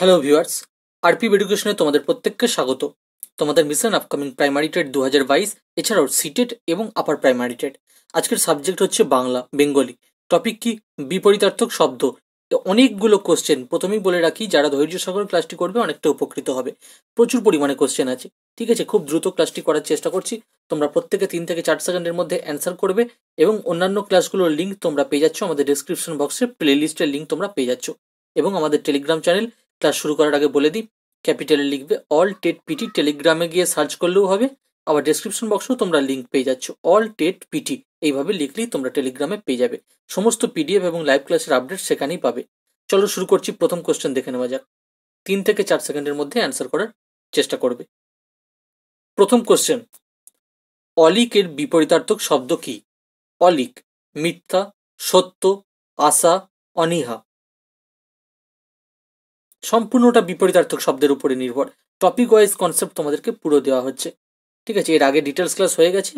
hello viewers আরপিব এডুকেশনে তোমাদের প্রত্যেককে স্বাগত তোমাদের মিশন আপকামিং প্রাইমারি টেট দু হাজার বাইশ এছাড়াও সিটেট e এবং আপার প্রাইমারি টেট আজকের সাবজেক্ট হচ্ছে বাংলা বেঙ্গলি টপিক কি বিপরীতার্থক শব্দ অনেকগুলো কোশ্চেন প্রথমেই বলে রাখি যারা ধৈর্য সহকারে ক্লাসটি করবে অনেকটা উপকৃত হবে প্রচুর পরিমাণে কোশ্চেন আছে ঠিক আছে খুব দ্রুত ক্লাসটি করার চেষ্টা করছি তোমরা প্রত্যেকে তিন থেকে চার সেকেন্ডের মধ্যে অ্যান্সার করবে এবং অন্যান্য ক্লাসগুলোর লিঙ্ক তোমরা পেয়ে যাচ্ছ আমাদের ডিসক্রিপশন বক্সে প্লে লিস্টের লিঙ্ক তোমরা পেয়ে যাচ্ছ এবং আমাদের টেলিগ্রাম চ্যানেল ক্লাস শুরু করার আগে বলে দিই ক্যাপিটালে লিখবে অল টেট পিটি টেলিগ্রামে গিয়ে সার্চ করলেও হবে আবার ডেসক্রিপশন বক্সেও তোমরা লিঙ্ক পেয়ে যাচ্ছ অল টেট পিটি এইভাবে লিখলেই তোমরা টেলিগ্রামে পেয়ে যাবে সমস্ত পিডিএফ এবং লাইভ ক্লাসের আপডেট সেখানেই পাবে চলো শুরু করছি প্রথম কোশ্চেন দেখে নেওয়া যাক তিন থেকে চার সেকেন্ডের মধ্যে অ্যান্সার করার চেষ্টা করবে প্রথম কোয়েশ্চেন অলিকের বিপরীতার্থক শব্দ কি অলিক মিথ্যা সত্য আশা অনীহা সম্পূর্ণটা বিপরীতার্থক শব্দের উপরে নির্ভর টপিক ওয়াইজ কনসেপ্ট তোমাদেরকে পুরো দেওয়া হচ্ছে ঠিক আছে এর আগে ডিটেলস ক্লাস হয়ে গেছে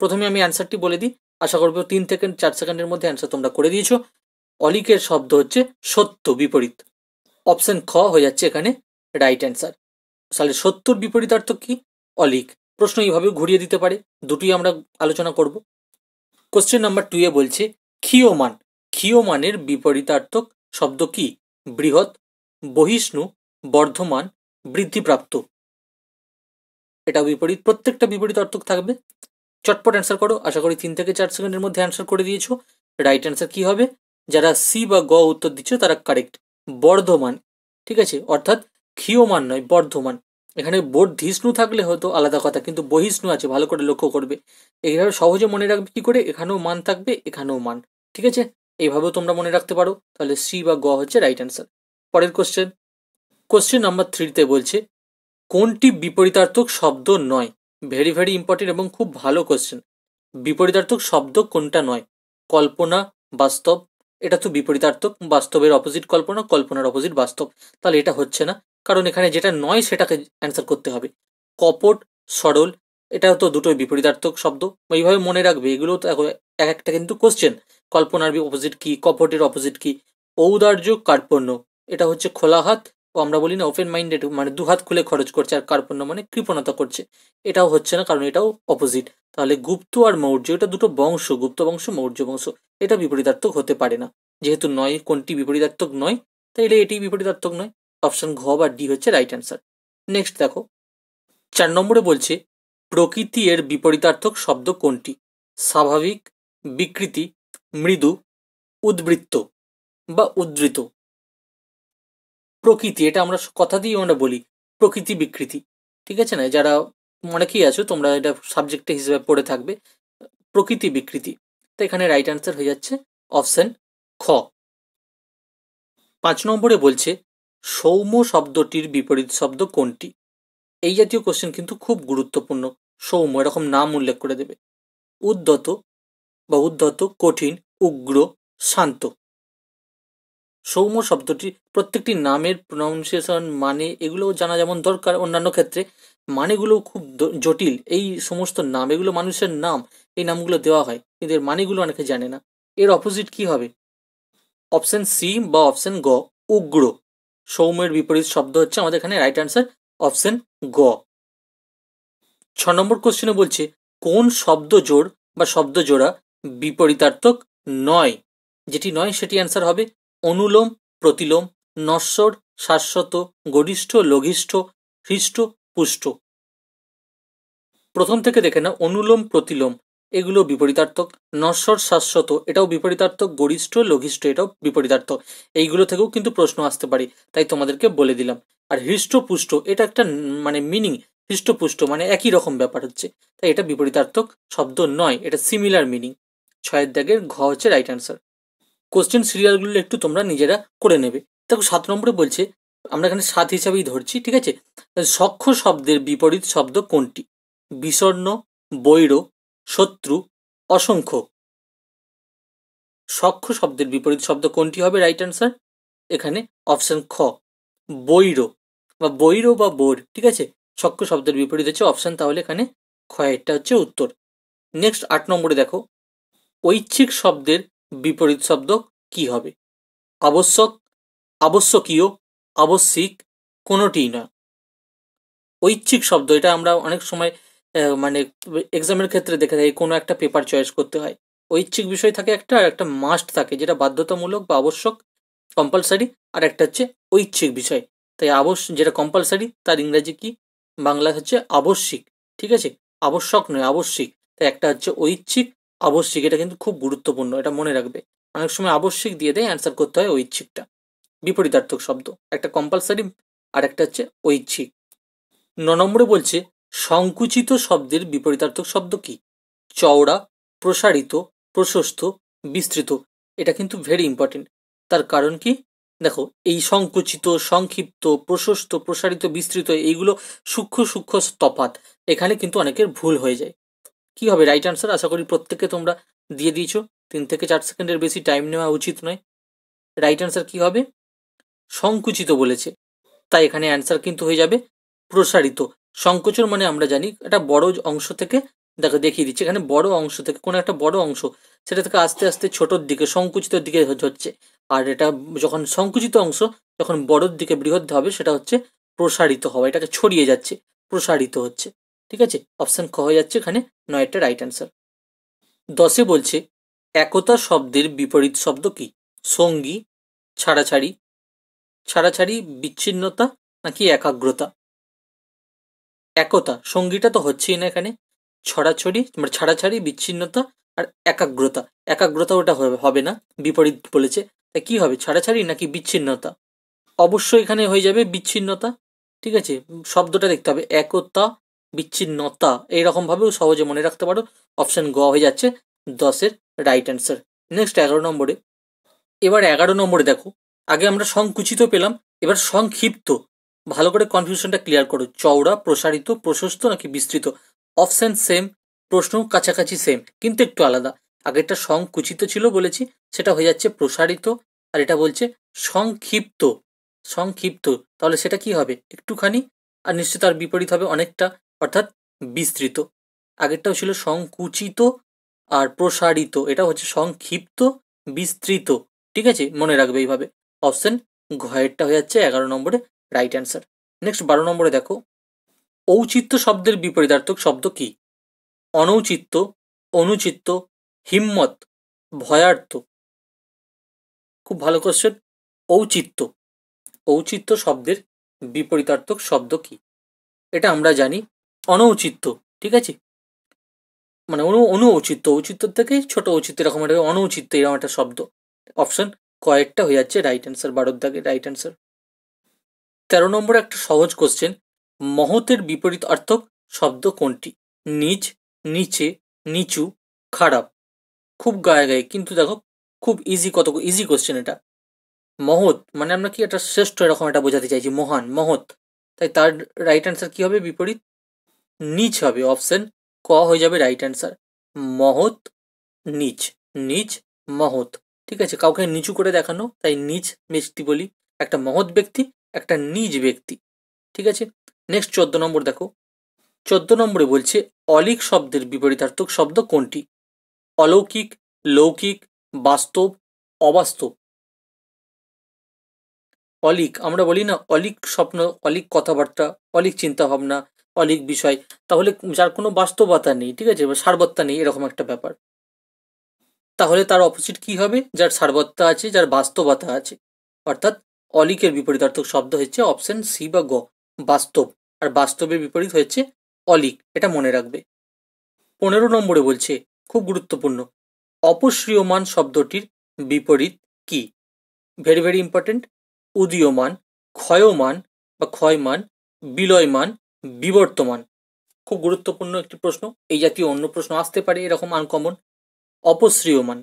প্রথমে আমি অ্যান্সারটি বলে দিই আশা করবো তিন সেকেন্ড চার সেকেন্ডের মধ্যে অ্যান্সার তোমরা করে দিয়েছ অলিকের শব্দ হচ্ছে সত্য বিপরীত অপশন খ হয়ে যাচ্ছে এখানে রাইট অ্যান্সার তাহলে সত্যর বিপরীতার্থক কি অলিক প্রশ্ন এইভাবে ঘুরিয়ে দিতে পারে দুটি আমরা আলোচনা করব কোশ্চেন নাম্বার টু এ বলছে ক্ষীয়মান ক্ষীয়মানের বিপরীতার্থক শব্দ কি বৃহৎ বহিষ্ণু বর্ধমান বৃদ্ধিপ্রাপ্ত এটা বিপরীত প্রত্যেকটা বিপরীত অর্থক থাকবে চটপট অ্যান্সার করো আশা করি তিন থেকে চার সেকেন্ডের মধ্যে অ্যান্সার করে দিয়েছো রাইট অ্যান্সার কি হবে যারা সি বা গ উত্তর দিচ্ছ তারা কারেক্ট বর্ধমান ঠিক আছে অর্থাৎ ক্ষীয়মান নয় বর্ধমান এখানে বর্ধিষ্ণু থাকলে হয়তো আলাদা কথা কিন্তু বহিষ্ণু আছে ভালো করে লক্ষ্য করবে এইভাবে সহজে মনে রাখবে কি করে এখানেও মান থাকবে এখানেও মান ঠিক আছে এইভাবেও তোমরা মনে রাখতে পারো তাহলে সি বা গ হচ্ছে রাইট অ্যান্সার পরের কোশ্চেন কোশ্চেন নাম্বার থ্রিতে বলছে কোনটি বিপরীতার্থক শব্দ নয় ভেরি ভেরি ইম্পর্টেন্ট এবং খুব ভালো কোশ্চেন বিপরীতার্থক শব্দ কোনটা নয় কল্পনা বাস্তব এটা তো বিপরীতার্থক বাস্তবের অপোজিট কল্পনা কল্পনার অপোজিট বাস্তব তাহলে এটা হচ্ছে না কারণ এখানে যেটা নয় সেটাকে অ্যান্সার করতে হবে কপট সরল এটা তো দুটোই বিপরীতার্থক শব্দ এইভাবে মনে রাখবে এগুলো তো এক একটা কিন্তু কোশ্চেন কল্পনার অপোজিট কি কপটের অপোজিট কি ঔদার্য কার্পণ্য এটা হচ্ছে খোলা হাত ও আমরা বলি না ওপেন মাইন্ডেড মানে দু হাত খুলে খরচ করছে আর কার্পণ্য মানে কৃপণতা করছে এটাও হচ্ছে না কারণ এটাও অপোজিট তাহলে গুপ্ত আর মৌর্য এটা দুটো বংশ গুপ্ত বংশ মৌর্য বংশ এটা বিপরীতার্থক হতে পারে না যেহেতু নয় কোনটি বিপরীতার্থক নয় তাইলে এটি বিপরীতার্থক নয় অপশন ঘ বা ডি হচ্ছে রাইট অ্যান্সার নেক্সট দেখো চার নম্বরে বলছে প্রকৃতি এর বিপরীতার্থক শব্দ কোনটি স্বাভাবিক বিকৃতি মৃদু উদ্বৃত্ত বা উদ্ধৃত প্রকৃতি এটা আমরা কথা দিয়ে আমরা বলি প্রকৃতি বিকৃতি ঠিক আছে না যারা অনেকেই আছো তোমরা এটা সাবজেক্টে হিসেবে পড়ে থাকবে প্রকৃতি বিকৃতি তো এখানে রাইট অ্যান্সার হয়ে যাচ্ছে অপশান খ পাঁচ নম্বরে বলছে সৌম্য শব্দটির বিপরীত শব্দ কোনটি এই জাতীয় কোশ্চেন কিন্তু খুব গুরুত্বপূর্ণ সৌম্য এরকম নাম উল্লেখ করে দেবে উদ্যত বা উদ্ধত কঠিন উগ্র শান্ত সৌম্য শব্দটি প্রত্যেকটি নামের প্রনাউন্সিয়েশন মানে এগুলোও জানা যেমন দরকার অন্যান্য ক্ষেত্রে মানেগুলো খুব জটিল এই সমস্ত নাম এগুলো মানুষের নাম এই নামগুলো দেওয়া হয় কিন্তু এর মানেগুলো অনেকে জানে না এর অপোজিট কি হবে অপশন সি বা অপশন গ উগ্র সৌম্যের বিপরীত শব্দ হচ্ছে আমাদের এখানে রাইট অ্যান্সার অপশন গ ছ নম্বর কোশ্চেনে বলছে কোন শব্দ জোড় বা শব্দ জোড়া বিপরীতার্থক নয় যেটি নয় সেটি অ্যান্সার হবে অনুলোম প্রতিলোম নশ্বর শাশ্বত গরিষ্ঠ লঘিষ্ঠ হৃষ্ট পুষ্ট প্রথম থেকে দেখে না অনুলোম প্রতিলোম এগুলো বিপরীতার্থক নশ্বর শাশ্বত এটাও বিপরীতার্থক গরিষ্ঠ লঘিষ্ঠ এটাও বিপরীতার্থক এইগুলো থেকেও কিন্তু প্রশ্ন আসতে পারে তাই তোমাদেরকে বলে দিলাম আর হৃষ্টপুষ্ট এটা একটা মানে মিনিং হৃষ্টপুষ্ট মানে একই রকম ব্যাপার হচ্ছে তাই এটা বিপরীতার্থক শব্দ নয় এটা সিমিলার মিনিং ছয়ের দাগের ঘ হচ্ছে রাইট অ্যান্সার কোশ্চেন সিরিয়ালগুলো একটু তোমরা নিজেরা করে নেবে দেখো সাত নম্বরে বলছে আমরা এখানে সাত হিসাবেই ধরছি ঠিক আছে সক্ষ শব্দের বিপরীত শব্দ কোনটি বিষর্ণ বৈর শত্রু অসংখ্য সক্ষ শব্দের বিপরীত শব্দ কোনটি হবে রাইট অ্যান্সার এখানে অপশান খ বৈর বা বৈর বা বোর ঠিক আছে সক্ষ শব্দের বিপরীত হচ্ছে অপশান তাহলে এখানে খয়েরটা হচ্ছে উত্তর নেক্সট আট নম্বরে দেখো ঐচ্ছিক শব্দের বিপরীত শব্দ কি হবে আবশ্যক আবশ্যকীয় আবশ্যিক কোনোটিই না ঐচ্ছিক শব্দ এটা আমরা অনেক সময় মানে এক্সামের ক্ষেত্রে দেখে থাকি কোনো একটা পেপার চয়েস করতে হয় ঐচ্ছিক বিষয় থাকে একটা আর একটা মাস্ট থাকে যেটা বাধ্যতামূলক বা আবশ্যক কম্পালসারি আর একটা হচ্ছে ঐচ্ছিক বিষয় তাই আবশ্য যেটা কম্পালসারি তার ইংরাজি কি বাংলা হচ্ছে আবশ্যিক ঠিক আছে আবশ্যক নয় আবশ্যিক তাই একটা হচ্ছে ঐচ্ছিক আবশ্যিক এটা কিন্তু খুব গুরুত্বপূর্ণ এটা মনে রাখবে অনেক সময় আবশ্যিক দিয়ে দেয় অ্যান্সার করতে হয় ঐচ্ছিকটা বিপরীতার্থক শব্দ একটা কম্পালসারি আর একটা হচ্ছে ঐচ্ছিক ন নম্বরে বলছে সংকুচিত শব্দের বিপরীতার্থক শব্দ কি চওড়া প্রসারিত প্রশস্ত বিস্তৃত এটা কিন্তু ভেরি ইম্পর্টেন্ট তার কারণ কি দেখো এই সংকুচিত সংক্ষিপ্ত প্রশস্ত প্রসারিত বিস্তৃত এইগুলো সূক্ষ্ম সূক্ষ্ম তফাত এখানে কিন্তু অনেকের ভুল হয়ে যায় কি হবে রাইট আনসার আশা করি প্রত্যেককে তোমরা দিয়ে দিয়েছ তিন থেকে চার সেকেন্ডের বেশি টাইম নেওয়া উচিত নয় রাইট আনসার কি হবে সংকুচিত বলেছে তাই এখানে অ্যান্সার কিন্তু হয়ে যাবে প্রসারিত সংকোচন মানে আমরা জানি একটা বড় অংশ থেকে দেখো দেখিয়ে দিচ্ছে এখানে বড় অংশ থেকে কোনো একটা বড় অংশ সেটা থেকে আস্তে আস্তে ছোটোর দিকে সংকুচিতর দিকে হচ্ছে আর এটা যখন সংকুচিত অংশ যখন বড়োর দিকে বৃহৎ হবে সেটা হচ্ছে প্রসারিত হওয়া এটাকে ছড়িয়ে যাচ্ছে প্রসারিত হচ্ছে ঠিক আছে অপশান ক হয়ে যাচ্ছে এখানে নয়টা রাইট অ্যান্সার দশে বলছে একতা শব্দের বিপরীত শব্দ কি সঙ্গী ছাড়াছাড়ি ছাড়াছাড়ি বিচ্ছিন্নতা নাকি একাগ্রতা একতা সঙ্গীটা তো হচ্ছেই না এখানে ছড়াছড়ি মানে ছাড়াছাড়ি বিচ্ছিন্নতা আর একাগ্রতা একাগ্রতা ওটা হবে না বিপরীত বলেছে তাই কি হবে ছাড়াছাড়ি নাকি বিচ্ছিন্নতা অবশ্যই এখানে হয়ে যাবে বিচ্ছিন্নতা ঠিক আছে শব্দটা দেখতে হবে একতা বিচ্ছিন্নতা এইরকমভাবেও সহজে মনে রাখতে পারো অপশান গ হয়ে যাচ্ছে দশের রাইট অ্যান্সার নেক্সট এগারো নম্বরে এবার এগারো নম্বরে দেখো আগে আমরা সংকুচিত পেলাম এবার সংক্ষিপ্ত ভালো করে কনফিউশনটা ক্লিয়ার করো চওড়া প্রসারিত প্রশস্ত নাকি বিস্তৃত অপশান সেম প্রশ্ন কাছাকাছি সেম কিন্তু একটু আলাদা আগেরটা সংকুচিত ছিল বলেছি সেটা হয়ে যাচ্ছে প্রসারিত আর এটা বলছে সংক্ষিপ্ত সংক্ষিপ্ত তাহলে সেটা কি হবে একটুখানি আর নিশ্চয় তার বিপরীত হবে অনেকটা অর্থাৎ বিস্তৃত আগেরটাও ছিল সংকুচিত আর প্রসারিত এটা হচ্ছে সংক্ষিপ্ত বিস্তৃত ঠিক আছে মনে রাখবে এইভাবে অপশন ঘয়েরটা হয়ে যাচ্ছে এগারো নম্বরে রাইট অ্যান্সার নেক্সট বারো নম্বরে দেখো ঔচিত্য শব্দের বিপরীতার্থক শব্দ কি অনৌচিত্য অনুচিত্ত হিম্মত ভয়ার্থ খুব ভালো কোশ্চেন ঔচিত্য ঔচিত্য শব্দের বিপরীতার্থক শব্দ কি এটা আমরা জানি অনৌচিত্য ঠিক আছে মানে অনু অনু ঔচিত্য ঔচিত্যর থেকে ছোট ঔচিত্য এরকম একটা অনৌচিত্য এরকম একটা শব্দ অপশন কয়েকটা হয়ে যাচ্ছে রাইট অ্যান্সার বারোর দাগে রাইট অ্যান্সার তেরো নম্বর একটা সহজ কোশ্চেন মহতের বিপরীত অর্থক শব্দ কোনটি নিচ নিচে নিচু খারাপ খুব গায়ে গায়ে কিন্তু দেখো খুব ইজি কত ইজি কোশ্চেন এটা মহৎ মানে আমরা কি একটা শ্রেষ্ঠ এরকম একটা বোঝাতে চাইছি মহান মহৎ তাই তার রাইট অ্যান্সার কী হবে বিপরীত নিচ হবে অপশন ক হয়ে যাবে রাইট অ্যান্সার মহৎ নিচ নিচ মহৎ ঠিক আছে কাউকে নিচু করে দেখানো তাই নিচ ব্যক্তি বলি একটা মহৎ ব্যক্তি একটা নিজ ব্যক্তি ঠিক আছে নেক্সট চোদ্দ নম্বর দেখো চোদ্দ নম্বরে বলছে অলিক শব্দের বিপরীতার্থক শব্দ কোনটি অলৌকিক লৌকিক বাস্তব অবাস্তব অলিক আমরা বলি না অলিক স্বপ্ন অলিক কথাবার্তা অলিক চিন্তাভাবনা অলিক বিষয় তাহলে যার কোনো বাস্তবতা নেই ঠিক আছে সারবত্তা নেই এরকম একটা ব্যাপার তাহলে তার অপোজিট কি হবে যার সারবত্তা আছে যার বাস্তবতা আছে অর্থাৎ অলিকের বিপরীতার্থক শব্দ হচ্ছে অপশন সি বা গ বাস্তব আর বাস্তবের বিপরীত হচ্ছে অলিক এটা মনে রাখবে পনেরো নম্বরে বলছে খুব গুরুত্বপূর্ণ অপশ্রিয়মান শব্দটির বিপরীত কি ভেরি ভেরি ইম্পর্টেন্ট উদীয়মান ক্ষয়মান বা ক্ষয়মান বিলয়মান বিবর্তমান খুব গুরুত্বপূর্ণ একটি প্রশ্ন এই জাতীয় অন্য প্রশ্ন আসতে পারে এরকম আনকমন অপশ্রিয়মান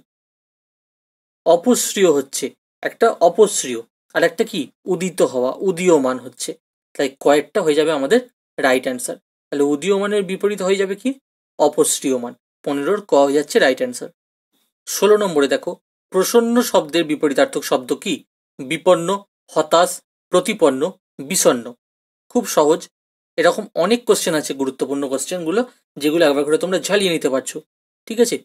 অপশ্রিয় হচ্ছে একটা অপশ্রিয় আর একটা কি উদিত হওয়া উদীয়মান হচ্ছে তাই কয়েকটা হয়ে যাবে আমাদের রাইট অ্যান্সার তাহলে উদীয়মানের বিপরীত হয়ে যাবে কি অপশ্রিয়মান পনেরোর ক হয়ে যাচ্ছে রাইট অ্যান্সার ষোলো নম্বরে দেখো প্রসন্ন শব্দের বিপরীতার্থক শব্দ কি বিপন্ন হতাশ প্রতিপন্ন বিষণ্ন খুব সহজ এরকম অনেক কোশ্চেন আছে গুরুত্বপূর্ণ কোশ্চেনগুলো যেগুলো একবার করে তোমরা ঝালিয়ে নিতে পারছো ঠিক আছে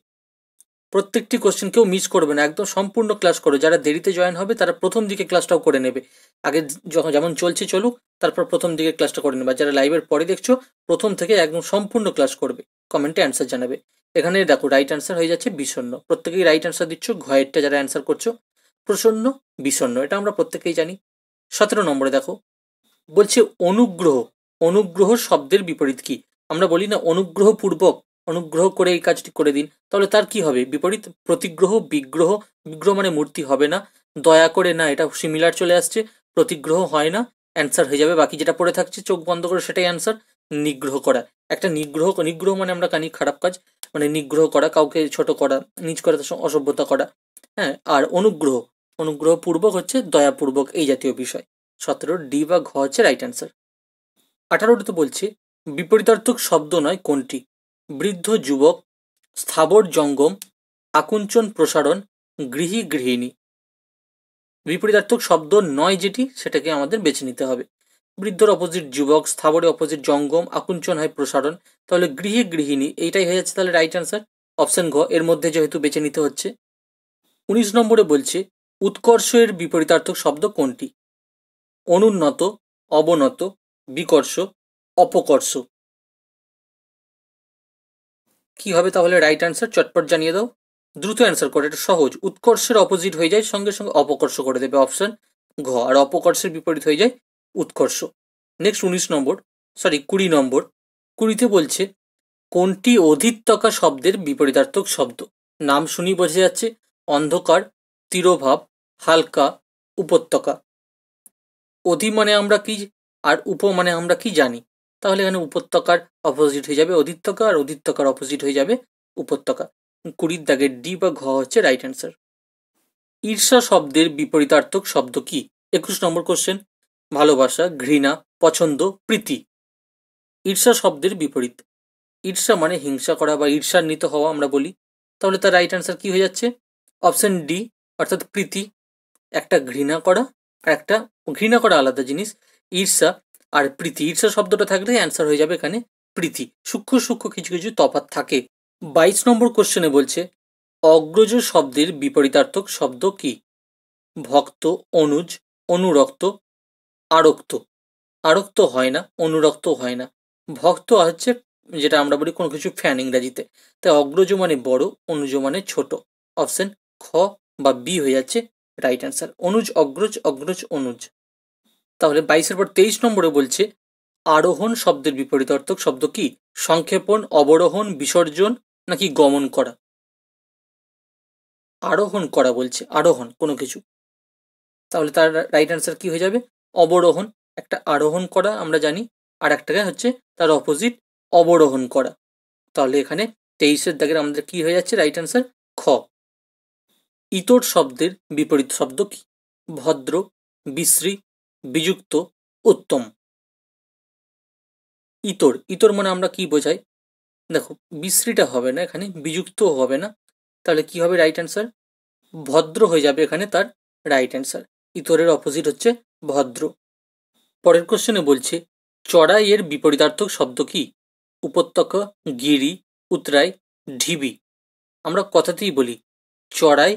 প্রত্যেকটি কোশ্চেন কেউ মিস করবে না একদম সম্পূর্ণ ক্লাস করো যারা দেরিতে জয়েন হবে তারা প্রথম দিকে ক্লাসটাও করে নেবে আগে যখন যেমন চলছে চলুক তারপর প্রথম দিকে ক্লাসটা করে নেবে যারা লাইভের পরে দেখছো প্রথম থেকে একদম সম্পূর্ণ ক্লাস করবে কমেন্টে অ্যান্সার জানাবে এখানে দেখো রাইট অ্যান্সার হয়ে যাচ্ছে বিষণ্ণ প্রত্যেকেই রাইট অ্যান্সার দিচ্ছ ঘয়েরটা যারা অ্যান্সার করছো প্রসন্ন বিষণ্ণ এটা আমরা প্রত্যেকেই জানি সতেরো নম্বরে দেখো বলছে অনুগ্রহ অনুগ্রহ শব্দের বিপরীত কি আমরা বলি না অনুগ্রহপূর্বক অনুগ্রহ করে এই কাজটি করে দিন তাহলে তার কি হবে বিপরীত প্রতিগ্রহ বিগ্রহ বিগ্রহ মানে মূর্তি হবে না দয়া করে না এটা সিমিলার চলে আসছে প্রতিগ্রহ হয় না অ্যান্সার হয়ে যাবে বাকি যেটা পড়ে থাকছে চোখ বন্ধ করে সেটাই অ্যান্সার নিগ্রহ করা একটা নিগ্রহ নিগ্রহ মানে আমরা কানি খারাপ কাজ মানে নিগ্রহ করা কাউকে ছোট করা নিজ করে অসভ্যতা করা হ্যাঁ আর অনুগ্রহ অনুগ্রহপূর্বক হচ্ছে দয়াপূর্বক এই জাতীয় বিষয় সতেরো ডি বা ঘ হচ্ছে রাইট অ্যান্সার আঠারোটিতে বলছে বিপরীতার্থক শব্দ নয় কোনটি বৃদ্ধ যুবক স্থাবর জঙ্গম আকুঞ্চন প্রসারণ গৃহী গৃহিণী বিপরীতার্থক শব্দ নয় যেটি সেটাকে আমাদের বেছে নিতে হবে বৃদ্ধর অপোজিট যুবক স্থাবরে অপোজিট জঙ্গম আকুঞ্চন হয় প্রসারণ তাহলে গৃহী গৃহিণী এইটাই হয়ে যাচ্ছে তাহলে রাইট অ্যান্সার অপশান ঘ এর মধ্যে যেহেতু বেছে নিতে হচ্ছে উনিশ নম্বরে বলছে উৎকর্ষের বিপরীতার্থক শব্দ কোনটি অনুন্নত অবনত বিকর্ষ অপকর্ষ কি হবে তাহলে রাইট অ্যান্সার চটপট জানিয়ে দাও দ্রুত অ্যান্সার করে এটা সহজ উৎকর্ষের অপোজিট হয়ে যায় সঙ্গে সঙ্গে অপকর্ষ করে দেবে অপশন ঘ আর অপকর্ষের বিপরীত হয়ে যায় উৎকর্ষ নেক্সট উনিশ নম্বর সরি কুড়ি নম্বর কুড়িতে বলছে কোনটি অধিত্যকা শব্দের বিপরীতার্থক শব্দ নাম শুনি বোঝা যাচ্ছে অন্ধকার তিরোভাব হালকা উপত্যকা অধি মানে আমরা কি আর উপ মানে আমরা কি জানি তাহলে এখানে উপত্যকার অপোজিট হয়ে যাবে অধিত্যকা আর অধিত্যকার অপোজিট হয়ে যাবে উপত্যকা কুড়ির দাগের ডি বা ঘ হচ্ছে রাইট অ্যান্সার ঈর্ষা শব্দের বিপরীতার্থক শব্দ কি একুশ নম্বর কোশ্চেন ভালোবাসা ঘৃণা পছন্দ প্রীতি ঈর্ষা শব্দের বিপরীত ঈর্ষা মানে হিংসা করা বা ঈর্ষান্বিত হওয়া আমরা বলি তাহলে তার রাইট অ্যান্সার কি হয়ে যাচ্ছে অপশন ডি অর্থাৎ প্রীতি একটা ঘৃণা করা আর একটা ঘৃণা করা আলাদা জিনিস ঈর্ষা আর প্রীতি ঈর্ষা শব্দটা থাকলে অ্যান্সার হয়ে যাবে এখানে প্রীতি সূক্ষ্ম সূক্ষ্ম কিছু কিছু তফাত থাকে বাইশ নম্বর কোশ্চেনে বলছে অগ্রজ শব্দের বিপরীতার্থক শব্দ কি ভক্ত অনুজ অনুরক্ত আরক্ত আরক্ত হয় না অনুরক্ত হয় না ভক্ত হচ্ছে যেটা আমরা বলি কোনো কিছু ফ্যান ইংরাজিতে তাই অগ্রজ মানে বড় অনুজ মানে ছোট অপশন খ বা বি হয়ে যাচ্ছে রাইট অ্যান্সার অনুজ অগ্রজ অগ্রজ অনুজ তাহলে বাইশের পর তেইশ নম্বরে বলছে আরোহণ শব্দের বিপরীতার্থক শব্দ কি সংক্ষেপণ অবরোহণ বিসর্জন নাকি গমন করা আরোহণ করা বলছে আরোহণ কোনো কিছু তাহলে তার রাইট অ্যান্সার কি হয়ে যাবে অবরোহণ একটা আরোহণ করা আমরা জানি আর একটা হচ্ছে তার অপোজিট অবরোহণ করা তাহলে এখানে তেইশের দাগের আমাদের কি হয়ে যাচ্ছে রাইট অ্যান্সার খ ইতর শব্দের বিপরীত শব্দ কি ভদ্র বিশ্রী বিযুক্ত উত্তম ইতর ইতর মানে আমরা কি বোঝাই দেখো বিশ্রীটা হবে না এখানে বিযুক্ত হবে না তাহলে কি হবে রাইট অ্যান্সার ভদ্র হয়ে যাবে এখানে তার রাইট অ্যান্সার ইতরের অপোজিট হচ্ছে ভদ্র পরের কোশ্চেনে বলছে চড়াই এর বিপরীতার্থক শব্দ কি উপত্যকা গিরি উতরাই ঢিবি আমরা কথাতেই বলি চড়াই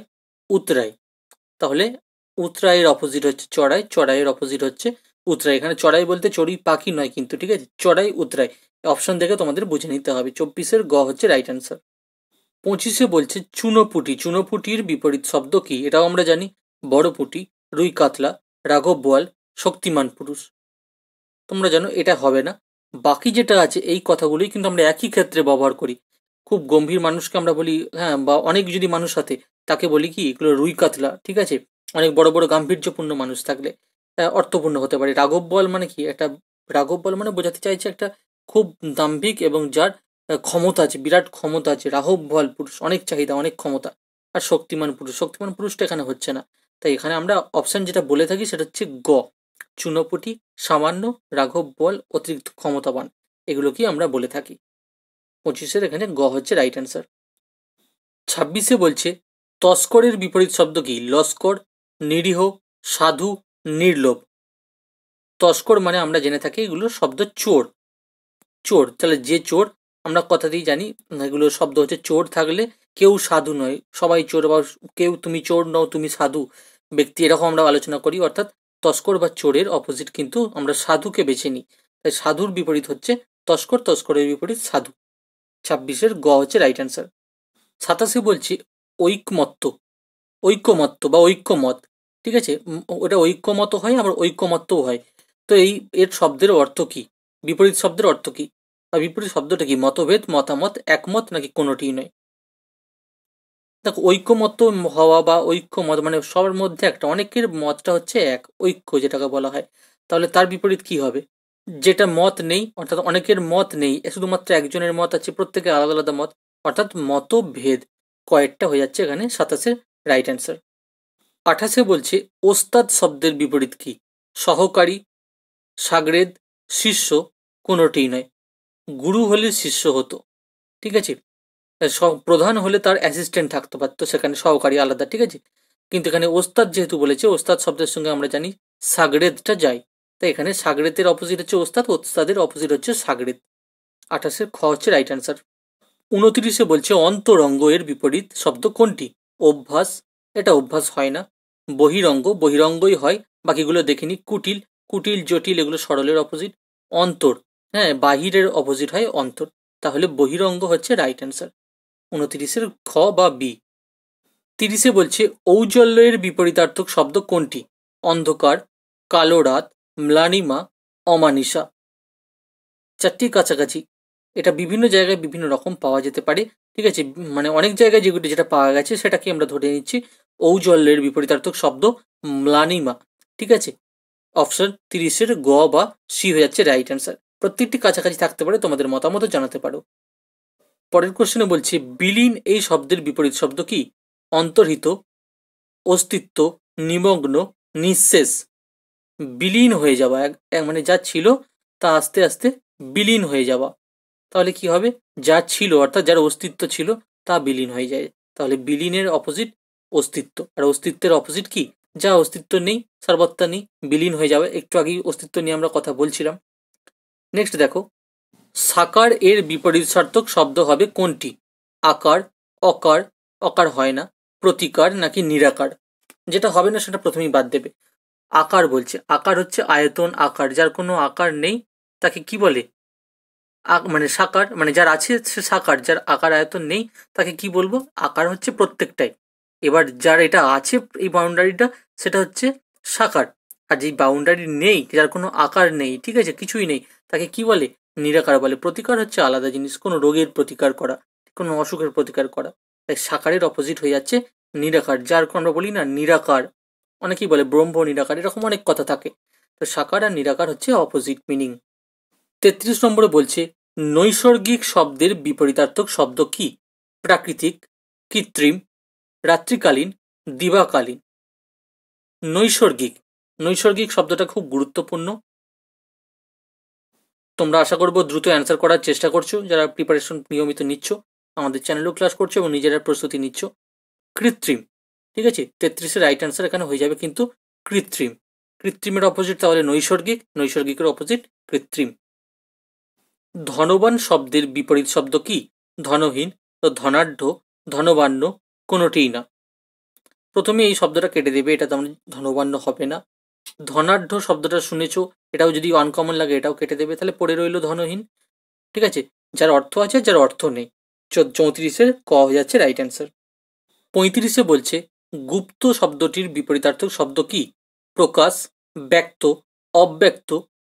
উতরাই তাহলে উতরাইয়ের অপোজিট হচ্ছে চড়াই চড়াইয়ের অপোজিট হচ্ছে উতরাই এখানে চড়াই বলতে চড়ুই পাখি নয় কিন্তু ঠিক আছে চড়াই উতরাই অপশন দেখে তোমাদের বুঝে নিতে হবে চব্বিশের গ হচ্ছে রাইট অ্যান্সার পঁচিশে বলছে চুনোপুটি চুনোপুটির বিপরীত শব্দ কি এটাও আমরা জানি বড় পুটি রুই কাতলা রাঘব বোয়াল শক্তিমান পুরুষ তোমরা জানো এটা হবে না বাকি যেটা আছে এই কথাগুলোই কিন্তু আমরা একই ক্ষেত্রে ব্যবহার করি খুব গম্ভীর মানুষকে আমরা বলি হ্যাঁ বা অনেক যদি মানুষ সাথে তাকে বলি কি এগুলো রুই কাতলা ঠিক আছে অনেক বড় বড় গাম্ভীর্যপূর্ণ মানুষ থাকলে অর্থপূর্ণ হতে পারে রাঘব বল মানে কি একটা রাঘব বল মানে বোঝাতে চাইছে একটা খুব দাম্ভিক এবং যার ক্ষমতা আছে বিরাট ক্ষমতা আছে রাঘব বল পুরুষ অনেক চাহিদা অনেক ক্ষমতা আর শক্তিমান পুরুষ শক্তিমান পুরুষটা এখানে হচ্ছে না তাই এখানে আমরা অপশান যেটা বলে থাকি সেটা হচ্ছে গ চুনোপুটি সামান্য রাঘব বল অতিরিক্ত ক্ষমতাবান এগুলো কি আমরা বলে থাকি পঁচিশের এখানে গ হচ্ছে রাইট অ্যান্সার ছাব্বিশে বলছে তস্করের বিপরীত শব্দ কি লস্কর নিরীহ সাধু নির্লোভ তস্কর মানে আমরা জেনে থাকি এগুলো শব্দ চোর চোর তাহলে যে চোর আমরা কথা দিয়ে জানি এগুলো শব্দ হচ্ছে চোর থাকলে কেউ সাধু নয় সবাই চোর বা কেউ তুমি চোর নও তুমি সাধু ব্যক্তি এরকম আমরা আলোচনা করি অর্থাৎ তস্কর বা চোরের অপোজিট কিন্তু আমরা সাধুকে বেছে নিই তাই সাধুর বিপরীত হচ্ছে তস্কর তস্করের বিপরীত সাধু ছাব্বিশের গ হচ্ছে রাইট অ্যান্সার সাতাশে বলছি ঐকমত্য ঐক্যমত্য বা ঐক্যমত ঠিক আছে ওটা ঐক্যমত হয় আবার ঐক্যমত্যও হয় তো এই এর শব্দের অর্থ কি বিপরীত শব্দের অর্থ কি বা বিপরীত শব্দটা কি মতভেদ মতামত একমত নাকি কোনোটিই নয় দেখো ঐক্যমত হওয়া বা ঐক্যমত মানে সবার মধ্যে একটা অনেকের মতটা হচ্ছে এক ঐক্য যেটাকে বলা হয় তাহলে তার বিপরীত কি হবে যেটা মত নেই অর্থাৎ অনেকের মত নেই শুধুমাত্র একজনের মত আছে প্রত্যেকের আলাদা আলাদা মত অর্থাৎ মতভেদ কয়েকটা হয়ে যাচ্ছে এখানে সাতাশের রাইট অ্যান্সার আঠাশে বলছে ওস্তাদ শব্দের বিপরীত কি সহকারী সাগরেদ শিষ্য কোনোটিই নয় গুরু হলে শিষ্য হতো ঠিক আছে প্রধান হলে তার অ্যাসিস্ট্যান্ট থাকতে পারতো সেখানে সহকারী আলাদা ঠিক আছে কিন্তু এখানে ওস্তাদ যেহেতু বলেছে ওস্তাদ শব্দের সঙ্গে আমরা জানি সাগরেদটা যাই তাই এখানে সাগরেদের অপোজিট হচ্ছে ওস্তাদ ওস্তাদের অপোজিট হচ্ছে সাগরেদ আঠাশের খ হচ্ছে রাইট অ্যান্সার উনত্রিশে বলছে অন্তরঙ্গ এর বিপরীত শব্দ কোনটি অভ্যাস এটা অভ্যাস হয় না বহিরঙ্গ বহিরঙ্গই হয় বাকিগুলো দেখিনি কুটিল কুটিল জটিল এগুলো সরলের অপোজিট অন্তর হ্যাঁ বাহিরের অপোজিট হয় অন্তর তাহলে বহিরঙ্গ হচ্ছে রাইট অ্যান্সার উনতিরিশের খ বা বি তিরিশে বলছে ঔজ্জ্বল্যের বিপরীতার্থক শব্দ কোনটি অন্ধকার কালো রাত ম্লানিমা অমানিসা চারটি কাছাকাছি এটা বিভিন্ন জায়গায় বিভিন্ন রকম পাওয়া যেতে পারে ঠিক আছে মানে অনেক জায়গায় যেগুলি যেটা পাওয়া গেছে সেটাকে আমরা ধরে নিচ্ছি ঔজলের বিপরীতার্থক শব্দ ম্লানিমা ঠিক আছে অপশন তিরিশের গ বা সি হয়ে যাচ্ছে রাইট অ্যান্সার প্রত্যেকটি কাছাকাছি থাকতে পারে তোমাদের মতামত জানাতে পারো পরের কোশ্চেনে বলছি বিলীন এই শব্দের বিপরীত শব্দ কি অন্তর্হিত অস্তিত্ব নিমগ্ন নিঃশেষ বিলীন হয়ে যাওয়া মানে যা ছিল তা আস্তে আস্তে বিলীন হয়ে যাওয়া তাহলে কি হবে যা ছিল অর্থাৎ যার অস্তিত্ব ছিল তা বিলীন হয়ে যায় তাহলে বিলীনের অপোজিট অস্তিত্ব আর অস্তিত্বের অপোজিট কি যা অস্তিত্ব নেই সর্বত্তা নেই বিলীন হয়ে যাবে একটু আগেই অস্তিত্ব নিয়ে আমরা কথা বলছিলাম নেক্সট দেখো সাকার এর বিপরীত সার্থক শব্দ হবে কোনটি আকার অকার অকার হয় না প্রতিকার নাকি নিরাকার যেটা হবে না সেটা প্রথমেই বাদ দেবে আকার বলছে আকার হচ্ছে আয়তন আকার যার কোনো আকার নেই তাকে কি বলে মানে সাকার মানে যার আছে সে সাকার যার আকার আয়তন নেই তাকে কি বলবো আকার হচ্ছে প্রত্যেকটাই এবার যার এটা আছে এই বাউন্ডারিটা সেটা হচ্ছে সাকার আর যেই বাউন্ডারি নেই যার কোনো আকার নেই ঠিক আছে কিছুই নেই তাকে কি বলে নিরাকার বলে প্রতিকার হচ্ছে আলাদা জিনিস কোনো রোগের প্রতিকার করা কোনো অসুখের প্রতিকার করা তাই সাকারের অপোজিট হয়ে যাচ্ছে নিরাকার যার আমরা বলি না নিরাকার অনেকেই বলে ব্রহ্ম নিরাকার এরকম অনেক কথা থাকে তো সাকার আর নিরাকার হচ্ছে অপোজিট মিনিং তেত্রিশ নম্বরে বলছে নৈসর্গিক শব্দের বিপরীতার্থক শব্দ কি প্রাকৃতিক কৃত্রিম রাত্রিকালীন দিবাকালীন নৈসর্গিক নৈসর্গিক শব্দটা খুব গুরুত্বপূর্ণ তোমরা আশা করবো দ্রুত অ্যান্সার করার চেষ্টা করছো যারা প্রিপারেশন নিয়মিত নিচ্ছ আমাদের চ্যানেলেও ক্লাস করছো এবং নিজেরা প্রস্তুতি নিচ্ছ কৃত্রিম ঠিক আছে তেত্রিশের রাইট অ্যান্সার এখানে হয়ে যাবে কিন্তু কৃত্রিম কৃত্রিমের অপোজিট তাহলে নৈসর্গিক নৈসর্গিকের অপোজিট কৃত্রিম ধনবান শব্দের বিপরীত শব্দ কি ধনহীন ধনাঢ্য ধনবান্য কোনোটিই না প্রথমে এই শব্দটা কেটে দেবে এটা তেমন ধনবান্য হবে না ধনাঢ্য শব্দটা শুনেছ এটাও যদি আনকমন লাগে এটাও কেটে দেবে তাহলে পড়ে রইল ধনহীন ঠিক আছে যার অর্থ আছে যার অর্থ নেই চৌত্রিশের ক হয়ে যাচ্ছে রাইট অ্যান্সার পঁয়ত্রিশে বলছে গুপ্ত শব্দটির বিপরীতার্থক শব্দ কি প্রকাশ ব্যক্ত অব্যক্ত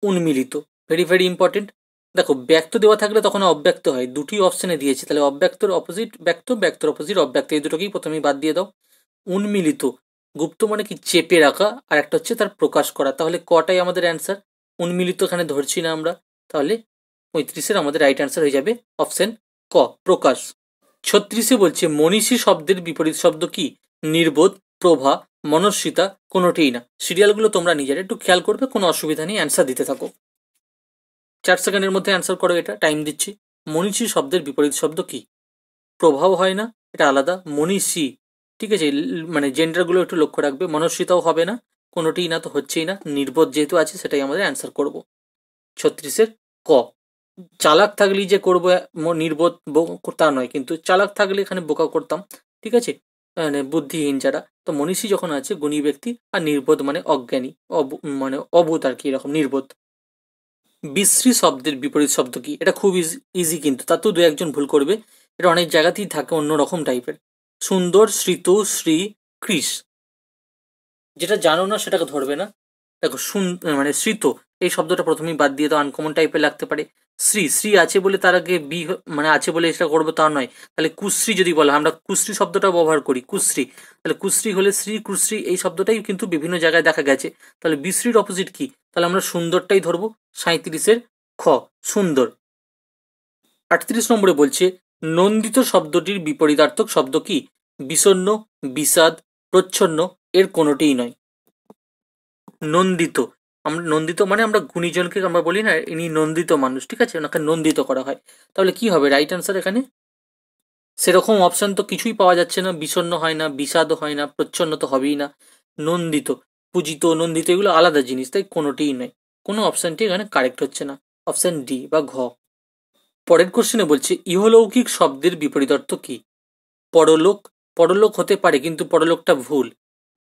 উন্মিলিত ভেরি ভেরি ইম্পর্টেন্ট দেখো ব্যক্ত দেওয়া থাকলে তখন অব্যক্ত হয় দুটি অপশানে দিয়েছে তাহলে অব্যক্তর অপোজিট ব্যক্ত ব্যক্তর অপোজিট অব্যক্ত এই দুটোকেই প্রথমেই বাদ দিয়ে দাও উন্মিলিত গুপ্ত মানে কি চেপে রাখা আর একটা হচ্ছে তার প্রকাশ করা তাহলে কটাই আমাদের অ্যান্সার উন্মিলিত এখানে ধরছি না আমরা তাহলে পঁয়ত্রিশের আমাদের রাইট অ্যান্সার হয়ে যাবে অপশান ক প্রকাশ ছত্রিশে বলছে মনীষী শব্দের বিপরীত শব্দ কি নির্বোধ প্রভা মনস্বিতা কোনোটিই না সিরিয়ালগুলো তোমরা নিজের একটু খেয়াল করবে কোনো অসুবিধা নেই অ্যান্সার দিতে থাকো চার সেকেন্ডের মধ্যে অ্যান্সার করো এটা টাইম দিচ্ছি মনীষী শব্দের বিপরীত শব্দ কি প্রভাব হয় না এটা আলাদা মনীষী ঠিক আছে মানে জেন্ডারগুলো একটু লক্ষ্য রাখবে মনস্বিতাও হবে না কোনোটিই না তো হচ্ছেই না নির্বোধ যেহেতু আছে সেটাই আমাদের অ্যান্সার করব ছত্রিশের ক চালাক থাকলেই যে করবো নির্বোধ তা নয় কিন্তু চালাক থাকলে এখানে বোকা করতাম ঠিক আছে মানে বুদ্ধিহীন যারা তো মনীষী যখন আছে গুণী ব্যক্তি আর নির্বোধ মানে অজ্ঞানী অব মানে অবুত আর কি এরকম নির্বোধ বিশ্রী শব্দের বিপরীত শব্দ কি এটা খুব ইজি কিন্তু তাতেও দু একজন ভুল করবে এটা অনেক জায়গাতেই থাকে অন্যরকম টাইপের সুন্দর শ্রীত শ্রী কৃষ যেটা জানো না সেটাকে ধরবে না দেখো সুন মানে শ্রীত এই শব্দটা প্রথমেই বাদ দিয়ে তো আনকমন টাইপের লাগতে পারে শ্রী শ্রী আছে বলে তার আগে বি মানে আছে বলে এটা করবো তা নয় তাহলে কুশ্রী যদি বলো আমরা কুশ্রী শব্দটা ব্যবহার করি কুশ্রী তাহলে কুশ্রী হলে শ্রী কুশ্রী এই শব্দটাই কিন্তু বিভিন্ন জায়গায় দেখা গেছে তাহলে বিশ্রীর অপোজিট কি তাহলে আমরা সুন্দরটাই ধরবো সাঁত্রিশের খ সুন্দর আটত্রিশ নম্বরে বলছে নন্দিত শব্দটির বিপরীতার্থক শব্দ কি বিষণ্ন বিষাদ প্রচ্ছন্ন এর কোনোটিই নয় নন্দিত আমরা নন্দিত মানে আমরা গুণীজনকে আমরা বলি না ইনি নন্দিত মানুষ ঠিক আছে ওনাকে নন্দিত করা হয় তাহলে কি হবে রাইট অ্যান্সার এখানে সেরকম অপশান তো কিছুই পাওয়া যাচ্ছে না বিষণ্ন হয় না বিষাদ হয় না প্রচ্ছন্ন তো হবেই না নন্দিত পূজিত নন্দিত এগুলো আলাদা জিনিস তাই কোনোটিই নয় কোনো অপশানটি এখানে কারেক্ট হচ্ছে না অপশান ডি বা ঘ পরের কোশ্চেনে বলছে ইহলৌকিক শব্দের বিপরীত অর্থ কি পরলোক পরলোক হতে পারে কিন্তু পরলোকটা ভুল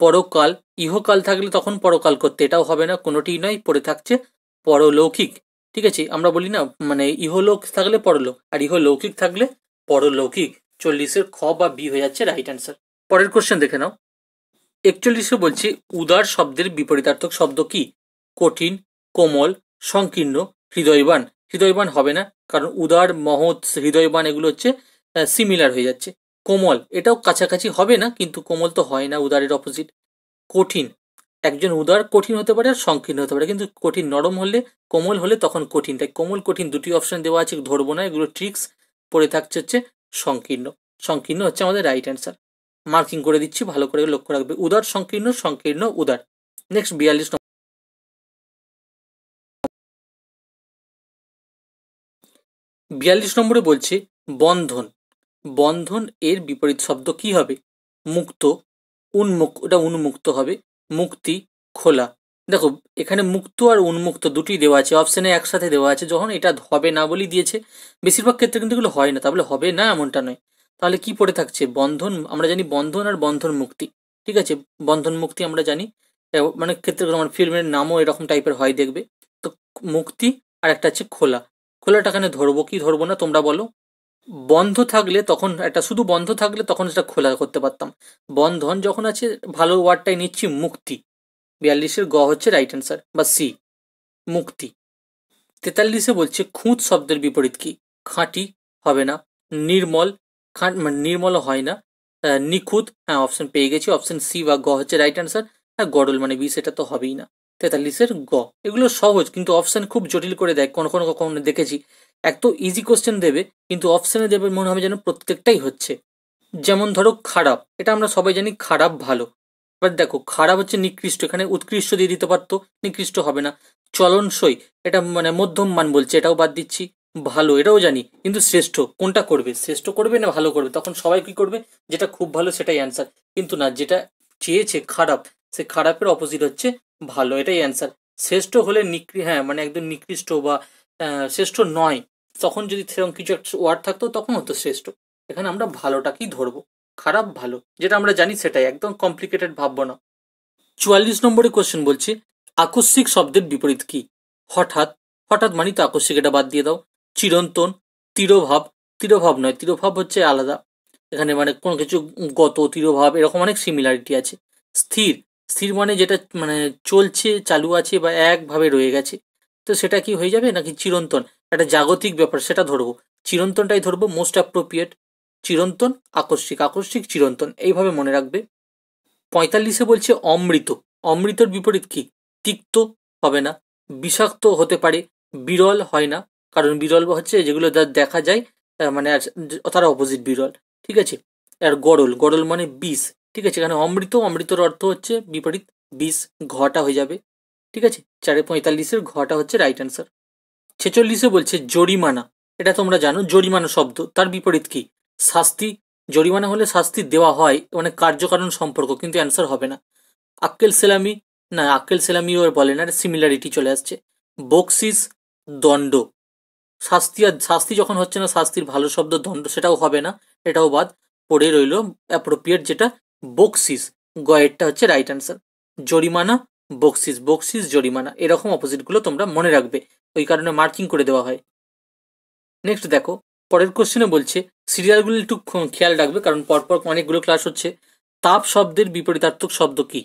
পরকাল ইহকাল থাকলে তখন পরকাল করতে এটাও হবে না কোনোটিই নয় পড়ে থাকছে পরলৌকিক ঠিক আছে আমরা বলি না মানে ইহলোক থাকলে পরলোক আর ইহলৌকিক থাকলে পরলৌকিক চল্লিশের খ বা বি হয়ে যাচ্ছে রাইট অ্যান্সার পরের কোশ্চেন দেখে নাও একচল্লিশে বলছি উদার শব্দের বিপরীতার্থক শব্দ কি কঠিন কোমল সংকীর্ণ হৃদয়বান হৃদয়বান হবে না কারণ উদার মহৎ হৃদয়বান এগুলো হচ্ছে সিমিলার হয়ে যাচ্ছে কোমল এটাও কাছাকাছি হবে না কিন্তু কোমল তো হয় না উদারের অপোজিট কঠিন একজন উদার কঠিন হতে পারে আর সংকীর্ণ হতে পারে কিন্তু কঠিন নরম হলে কোমল হলে তখন কঠিন তাই কোমল কঠিন দুটি অপশন দেওয়া আছে ধরবো না এগুলো ট্রিক্স পড়ে থাকছে হচ্ছে সংকীর্ণ সংকীর্ণ হচ্ছে আমাদের রাইট অ্যান্সার মার্কিং করে দিচ্ছি ভালো করে লক্ষ্য রাখবে উদার সংকীর্ণ সংকীর্ণ উদার নেক্সট বিয়াল্লিশ বিয়াল্লিশ নম্বরে বলছে বন্ধন বন্ধন এর বিপরীত শব্দ কি হবে মুক্ত উন্মুক্ত ওটা উন্মুক্ত হবে মুক্তি খোলা দেখো এখানে মুক্ত আর উন্মুক্ত দুটি দেওয়া আছে অপশানে একসাথে দেওয়া আছে যখন এটা হবে না বলি দিয়েছে বেশিরভাগ ক্ষেত্রে কিন্তু এগুলো হয় না তাহলে হবে না এমনটা নয় তাহলে কি পড়ে থাকছে বন্ধন আমরা জানি বন্ধন আর বন্ধন মুক্তি ঠিক আছে বন্ধন মুক্তি আমরা জানি মানে ক্ষেত্রে আমার ফিল্মের নামও এরকম টাইপের হয় দেখবে তো মুক্তি আর একটা হচ্ছে খোলা খোলাটা কেন ধরবো কি ধরবো না তোমরা বলো বন্ধ থাকলে তখন একটা শুধু বন্ধ থাকলে তখন সেটা খোলা করতে পারতাম বন্ধন যখন আছে ভালো ওয়ার্ডটাই নিচ্ছি মুক্তি বিয়াল্লিশের গ হচ্ছে রাইট অ্যান্সার বা সি মুক্তি তেতাল্লিশে বলছে খুঁত শব্দের বিপরীত কি খাঁটি হবে না নির্মল খান মানে নির্মল হয় না নিখুঁত হ্যাঁ অপশন পেয়ে গেছি অপশন সি বা গ হচ্ছে রাইট অ্যান্সার হ্যাঁ গডল মানে বি সেটা তো হবেই না তেতাল্লিশের গ এগুলো সহজ কিন্তু অপশন খুব জটিল করে দেয় কোনো কোনো কখনো দেখেছি এক তো ইজি কোশ্চেন দেবে কিন্তু অপশানে দেবে মনে হবে যেন প্রত্যেকটাই হচ্ছে যেমন ধরো খারাপ এটা আমরা সবাই জানি খারাপ ভালো এবার দেখো খারাপ হচ্ছে নিকৃষ্ট এখানে উৎকৃষ্ট দিয়ে দিতে পারতো নিকৃষ্ট হবে না চলনসই এটা মানে মধ্যম মান বলছে এটাও বাদ দিচ্ছি ভালো এটাও জানি কিন্তু শ্রেষ্ঠ কোনটা করবে শ্রেষ্ঠ করবে না ভালো করবে তখন সবাই কি করবে যেটা খুব ভালো সেটাই অ্যান্সার কিন্তু না যেটা চেয়েছে খারাপ সে খারাপের অপোজিট হচ্ছে ভালো এটাই অ্যান্সার শ্রেষ্ঠ হলে নিকৃ হ্যাঁ মানে একদম নিকৃষ্ট বা শ্রেষ্ঠ নয় তখন যদি সেরকম কিছু একটা ওয়ার্ড থাকতো তখন হতো শ্রেষ্ঠ এখানে আমরা ভালোটাকেই ধরবো খারাপ ভালো যেটা আমরা জানি সেটাই একদম কমপ্লিকেটেড ভাববো না চুয়াল্লিশ নম্বরে কোয়েশ্চেন বলছি আকস্মিক শব্দের বিপরীত কি হঠাৎ হঠাৎ মানে তো আকস্মিক এটা বাদ দিয়ে দাও চিরন্তন তিরোভাব তিরোভাব নয় তিরোভাব হচ্ছে আলাদা এখানে মানে কোনো কিছু গত তিরোভাব এরকম অনেক সিমিলারিটি আছে স্থির স্থির মানে যেটা মানে চলছে চালু আছে বা একভাবে রয়ে গেছে তো সেটা কি হয়ে যাবে নাকি চিরন্তন একটা জাগতিক ব্যাপার সেটা ধরবো চিরন্তনটাই ধরবো মোস্ট অ্যাপ্রোপ্রিয়েট চিরন্তন আকস্মিক আকস্মিক চিরন্তন এইভাবে মনে রাখবে পঁয়তাল্লিশে বলছে অমৃত অমৃতর বিপরীত কি তিক্ত হবে না বিষাক্ত হতে পারে বিরল হয় না কারণ বিরল হচ্ছে যেগুলো দেখা যায় মানে তারা অপোজিট বিরল ঠিক আছে আর গরল গরল মানে বিষ ঠিক আছে এখানে অমৃত অমৃতর অর্থ হচ্ছে বিপরীত বিষ ঘটা হয়ে যাবে ঠিক আছে চারে পঁয়তাল্লিশের ঘটা হচ্ছে রাইট অ্যান্সার ছেচল্লিশে বলছে জরিমানা এটা তোমরা জানো জরিমানা শব্দ তার বিপরীত কি শাস্তি জরিমানা হলে শাস্তি দেওয়া হয় মানে কার্যকারণ সম্পর্ক কিন্তু অ্যান্সার হবে না আক্কেল সেলামি না আক্কেল সেলামিও বলে না সিমিলারিটি চলে আসছে বক্সিস দণ্ড শাস্তি আর শাস্তি যখন হচ্ছে না শাস্তির ভালো শব্দ দণ্ড সেটাও হবে না এটাও বাদ পড়ে রইল অ্যাপ্রোপ্রিয়েট যেটা বক্সিস গয়েরটা হচ্ছে রাইট অ্যান্সার জরিমানা বক্সিস বক্সিস জরিমানা এরকম অপোজিটগুলো তোমরা মনে রাখবে ওই কারণে মার্কিং করে দেওয়া হয় নেক্সট দেখো পরের কোশ্চেনে বলছে সিরিয়ালগুলো একটু খেয়াল রাখবে কারণ পরপর অনেকগুলো ক্লাস হচ্ছে তাপ শব্দের বিপরীতার্থক শব্দ কি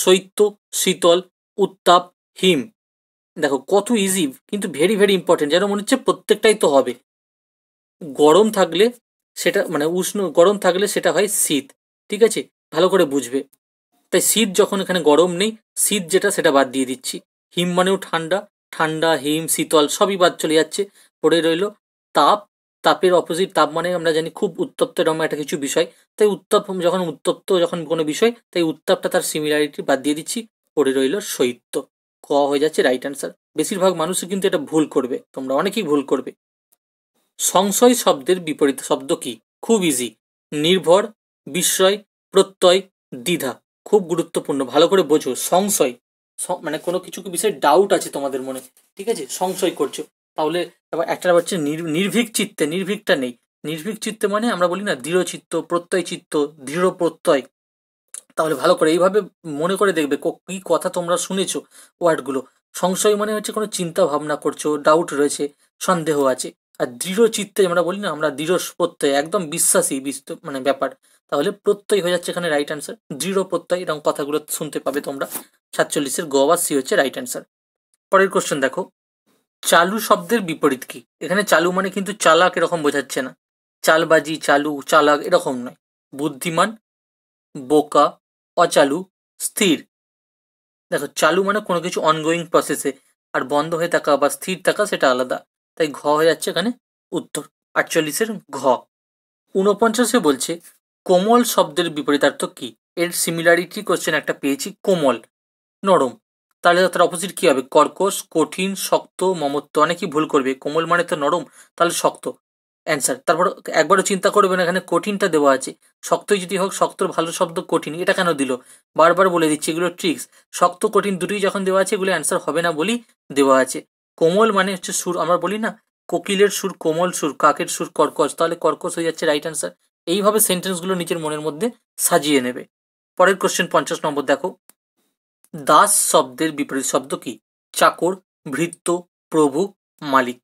শৈত্য শীতল উত্তাপ হিম দেখো কত ইজি কিন্তু ভেরি ভেরি ইম্পর্টেন্ট যেন মনে হচ্ছে প্রত্যেকটাই তো হবে গরম থাকলে সেটা মানে উষ্ণ গরম থাকলে সেটা হয় শীত ঠিক আছে ভালো করে বুঝবে তাই শীত যখন এখানে গরম নেই শীত যেটা সেটা বাদ দিয়ে দিচ্ছি হিম মানেও ঠান্ডা ঠান্ডা হিম শীতল সবই বাদ চলে যাচ্ছে পড়ে রইল তাপ তাপের অপোজিট তাপ মানে আমরা জানি খুব উত্তপ্ত এরকম একটা কিছু বিষয় তাই উত্তাপ যখন উত্তপ্ত যখন কোনো বিষয় তাই উত্তাপটা তার সিমিলারিটি বাদ দিয়ে দিচ্ছি পড়ে রইল শৈত্য হয়ে যাচ্ছে রাইট অ্যান্সার বেশিরভাগ মানুষই কিন্তু এটা ভুল করবে তোমরা অনেকেই ভুল করবে সংশয় শব্দের বিপরীত শব্দ কি খুব ইজি নির্ভর বিস্ময় প্রত্যয় দ্বিধা খুব গুরুত্বপূর্ণ ভালো করে বোঝো সংশয় মানে কোনো কিছু বিষয়ে ডাউট আছে তোমাদের মনে ঠিক আছে সংশয় করছো তাহলে এবার একটা হচ্ছে নির্ভীক চিত্তে নির্ভীকটা নেই নির্ভীক চিত্তে মানে আমরা বলি না দৃঢ় চিত্ত প্রত্যয় চিত্ত দৃঢ় প্রত্যয় তাহলে ভালো করে এইভাবে মনে করে দেখবে কী কথা তোমরা শুনেছো ওয়ার্ডগুলো সংশয় মানে হচ্ছে কোনো চিন্তা ভাবনা করছো ডাউট রয়েছে সন্দেহ আছে আর দৃঢ় চিত্তে আমরা বলি না আমরা দৃঢ় প্রত্যয় একদম বিশ্বাসী মানে ব্যাপার তাহলে প্রত্যয় হয়ে যাচ্ছে এখানে রাইট অ্যান্সার দৃঢ় প্রত্যয় এরকম কথাগুলো শুনতে পাবে তোমরা সাতচল্লিশের গবা সি হচ্ছে রাইট অ্যান্সার পরের কোশ্চেন দেখো চালু শব্দের বিপরীত কি এখানে চালু মানে কিন্তু চালাক এরকম বোঝাচ্ছে না চালবাজি চালু চালাক এরকম নয় বুদ্ধিমান বোকা অচালু স্থির দেখো চালু মানে কোনো কিছু অনগোয়িং প্রসেসে আর বন্ধ হয়ে থাকা বা স্থির থাকা সেটা আলাদা তাই ঘ হয়ে যাচ্ছে এখানে উত্তর আটচল্লিশের ঘ ঊনপঞ্চাশে বলছে কোমল শব্দের বিপরীতার্থ কি এর সিমিলারিটি কোশ্চেন একটা পেয়েছি কোমল নরম তাহলে তার অপোজিট কী হবে কর্কশ কঠিন শক্ত মমত্ব অনেকেই ভুল করবে কোমল মানে তো নরম তাহলে শক্ত অ্যান্সার তারপর একবারও চিন্তা করবেন এখানে কঠিনটা দেওয়া আছে শক্তই যদি হোক শক্ত ভালো শব্দ কঠিন এটা কেন দিল বারবার বলে দিচ্ছি এগুলো ট্রিক্স শক্ত কঠিন দুটোই যখন দেওয়া আছে এগুলো অ্যান্সার হবে না বলি দেওয়া আছে কোমল মানে হচ্ছে সুর আমরা বলি না কোকিলের সুর কোমল সুর কাকের সুর কর্কশ তাহলে কর্কশ হয়ে যাচ্ছে রাইট অ্যান্সার এইভাবে সেন্টেন্সগুলো নিজের মনের মধ্যে সাজিয়ে নেবে পরের কোশ্চেন পঞ্চাশ নম্বর দেখো দাস শব্দের বিপরীত শব্দ কি চাকর ভৃত্য প্রভু মালিক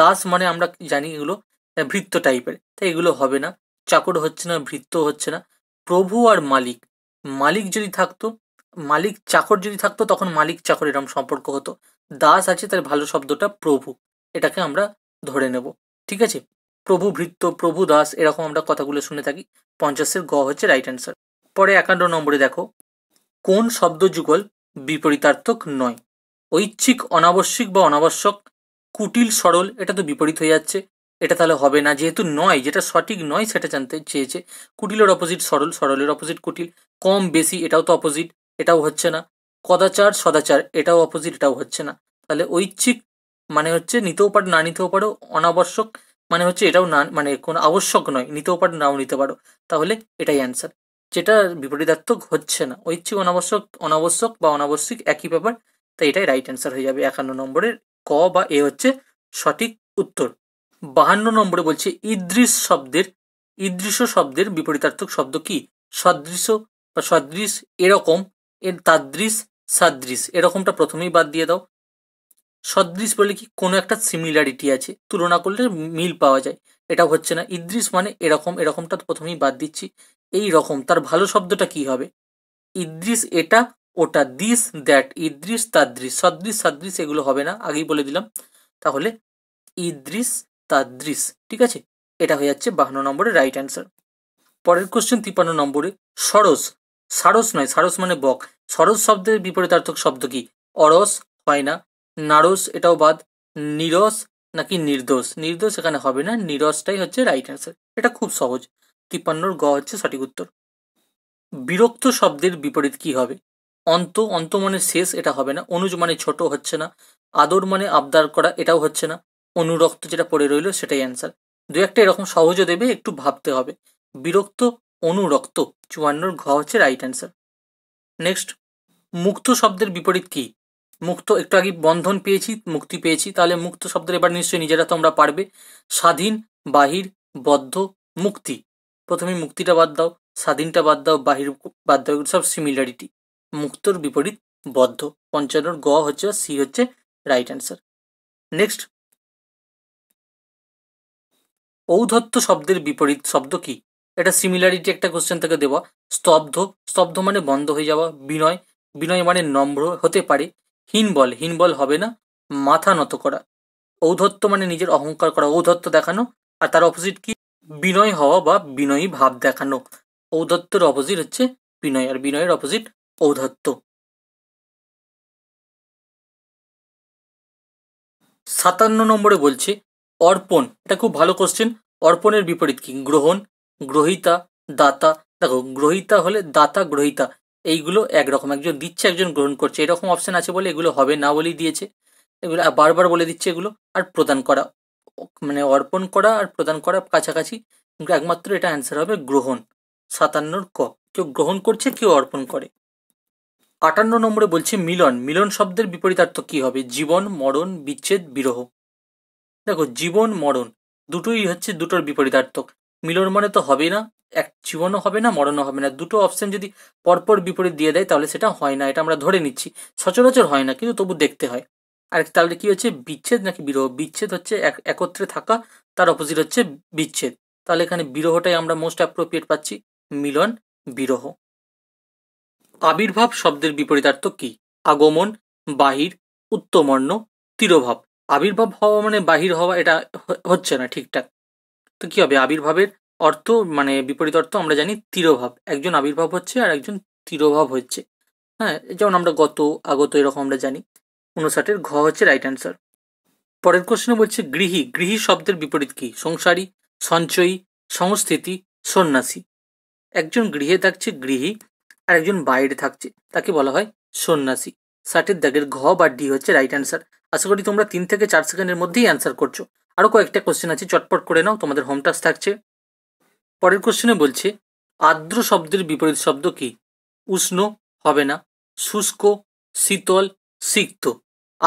দাস মানে আমরা জানি এগুলো বৃত্ত টাইপের তাই এগুলো হবে না চাকর হচ্ছে না বৃত্ত হচ্ছে না প্রভু আর মালিক মালিক যদি থাকতো মালিক চাকর যদি থাকতো তখন মালিক চাকর এরম সম্পর্ক হতো দাস আছে তার ভালো শব্দটা প্রভু এটাকে আমরা ধরে নেব ঠিক আছে প্রভু ভৃত্য প্রভু দাস এরকম আমরা কথাগুলো শুনে থাকি পঞ্চাশের গ হচ্ছে রাইট অ্যান্সার পরে একান্ন নম্বরে দেখো কোন শব্দ যুগল বিপরীতার্থক নয় ঐচ্ছিক অনাবশ্যিক বা অনাবশ্যক কুটিল সরল এটা তো বিপরীত হয়ে যাচ্ছে এটা তাহলে হবে না যেহেতু নয় যেটা সঠিক নয় সেটা জানতে চেয়েছে কুটিলের অপোজিট সরল সরলের অপোজিট কুটিল কম বেশি এটাও তো অপোজিট এটাও হচ্ছে না কদাচার সদাচার এটাও অপোজিট এটাও হচ্ছে না তাহলে ঐচ্ছিক মানে হচ্ছে নিতেও পারো না নিতেও পারো অনাবশ্যক মানে হচ্ছে এটাও না মানে কোনো আবশ্যক নয় নিতেও পারো নাও নিতে পারো তাহলে এটাই অ্যান্সার যেটা বিপরীতার্থক হচ্ছে না ঐচ্ছিক অনাবশ্যক অনাবশ্যক বা অনাবশ্যিক একই ব্যাপার তাই এটাই রাইট অ্যান্সার হয়ে যাবে একান্ন নম্বরের ক বা এ হচ্ছে সঠিক উত্তর বাহান্ন নম্বরে বলছে ইদ্রিস শব্দের ইদৃশ্য শব্দের বিপরীতার্থক শব্দ কি সদৃশ বা সদৃশ এরকম এর তাদৃশ সাদৃশ এরকমটা প্রথমেই বাদ দিয়ে দাও সদৃশ বলে কি কোনো একটা সিমিলারিটি আছে তুলনা করলে মিল পাওয়া যায় এটা হচ্ছে না ইদ্রিস মানে এরকম এরকমটা প্রথমেই বাদ দিচ্ছি এই রকম তার ভালো শব্দটা কি হবে ইদৃশ এটা ওটা দিস দ্যাট ইদৃশ তাদৃশ সদৃশ সাদৃশ এগুলো হবে না আগেই বলে দিলাম তাহলে ইদৃশ তাদৃশ ঠিক আছে এটা হয়ে যাচ্ছে বাহান্ন নম্বরের রাইট অ্যান্সার পরের কোশ্চেন তিপ্পান্ন নম্বরে সরস সারস নয় সারস মানে বক সরস শব্দের বিপরীতার্থক শব্দ কি অরস হয় না নারস এটাও বাদ নিরস নাকি নির্দোষ নির্দোষ এখানে হবে না নিরসটাই হচ্ছে রাইট অ্যান্সার এটা খুব সহজ তিপ্পান্নর গ হচ্ছে সঠিক উত্তর বিরক্ত শব্দের বিপরীত কি হবে অন্ত অন্ত মানে শেষ এটা হবে না অনুজ মানে ছোট হচ্ছে না আদর মানে আবদার করা এটাও হচ্ছে না অনুরক্ত যেটা পড়ে রইল সেটাই অ্যান্সার দু একটা এরকম সহজও দেবে একটু ভাবতে হবে বিরক্ত অনুরক্ত চুয়ান্নর ঘ হচ্ছে রাইট অ্যান্সার নেক্সট মুক্ত শব্দের বিপরীত কি মুক্ত একটু আগে বন্ধন পেয়েছি মুক্তি পেয়েছি তাহলে মুক্ত শব্দের এবার নিশ্চয়ই নিজেরা তোমরা পারবে স্বাধীন বাহির বদ্ধ মুক্তি প্রথমে মুক্তিটা বাদ দাও স্বাধীনটা বাদ দাও বাহির বাদ দাও সব সিমিলারিটি মুক্তর বিপরীত বদ্ধ পঞ্চান্নর গ হচ্ছে সি হচ্ছে রাইট অ্যান্সার নেক্সট ঔধত্য শব্দের বিপরীত শব্দ কি এটা সিমিলারিটি একটা কোশ্চেন থেকে দেওয়া স্তব্ধ স্তব্ধ মানে বন্ধ হয়ে যাওয়া বিনয় বিনয় মানে নম্র হতে পারে হীনবল হীনবল হবে না মাথা নত করা ঔধত্য মানে নিজের অহংকার করা ঔধত্য দেখানো আর তার অপোজিট কি বিনয় হওয়া বা বিনয়ী ভাব দেখানো ঔধত্যের অপোজিট হচ্ছে বিনয় আর বিনয়ের অপোজিট ঔধত্য সাতান্ন নম্বরে বলছে অর্পণ এটা খুব ভালো কোশ্চেন অর্পণের বিপরীত কি গ্রহণ গ্রহিতা দাতা দেখো গ্রহিতা হলে দাতা গ্রহিতা এইগুলো একরকম একজন দিচ্ছে একজন গ্রহণ করছে এরকম অপশান আছে বলে এগুলো হবে না বলেই দিয়েছে এগুলো বারবার বলে দিচ্ছে এগুলো আর প্রদান করা মানে অর্পণ করা আর প্রদান করা কাছাকাছি একমাত্র এটা অ্যান্সার হবে গ্রহণ সাতান্নর ক কেউ গ্রহণ করছে কেউ অর্পণ করে আটান্ন নম্বরে বলছে মিলন মিলন শব্দের বিপরীতার্থ কি হবে জীবন মরণ বিচ্ছেদ বিরহ দেখো জীবন মরণ দুটোই হচ্ছে দুটোর বিপরীতার্থক মিলন মানে তো হবেই না এক জীবনও হবে না মরণও হবে না দুটো অপশন যদি পরপর বিপরীত দিয়ে দেয় তাহলে সেটা হয় না এটা আমরা ধরে নিচ্ছি সচরাচর হয় না কিন্তু তবু দেখতে হয় আর তাহলে কি হচ্ছে বিচ্ছেদ নাকি বিরহ বিচ্ছেদ হচ্ছে একত্রে থাকা তার অপোজিট হচ্ছে বিচ্ছেদ তাহলে এখানে বিরহটাই আমরা মোস্ট অ্যাপ্রোপ্রিয়েট পাচ্ছি মিলন বিরহ আবির্ভাব শব্দের বিপরীতার্থ কি আগমন বাহির উত্তমর্ণ তিরোভাব আবির্ভাব হওয়া মানে বাহির হওয়া এটা হচ্ছে না ঠিকঠাক তো কী হবে আবির্ভাবের অর্থ মানে বিপরীত অর্থ আমরা জানি তিরোভাব একজন আবির্ভাব হচ্ছে আর একজন তিরোভাব হচ্ছে হ্যাঁ যেমন আমরা গত আগত এরকম আমরা জানি উনষাটের ঘ হচ্ছে রাইট অ্যান্সার পরের কোশ্চেনে বলছে গৃহী গৃহী শব্দের বিপরীত কী সংসারী সঞ্চয়ী সংস্থিতি সন্ন্যাসী একজন গৃহে থাকছে গৃহী আর একজন বাইরে থাকছে তাকে বলা হয় সন্ন্যাসী ষাটের দাগের ঘ বা ডি হচ্ছে রাইট অ্যান্সার আশা করি তোমরা তিন থেকে চার সেকেন্ডের মধ্যেই অ্যান্সার করছো আরও কয়েকটা কোশ্চেন আছে চটপট করে নাও তোমাদের হোম টাস্ক থাকছে পরের কোশ্চেনে বলছে আর্দ্র শব্দের বিপরীত শব্দ কি উষ্ণ হবে না শুষ্ক শীতল সিক্ত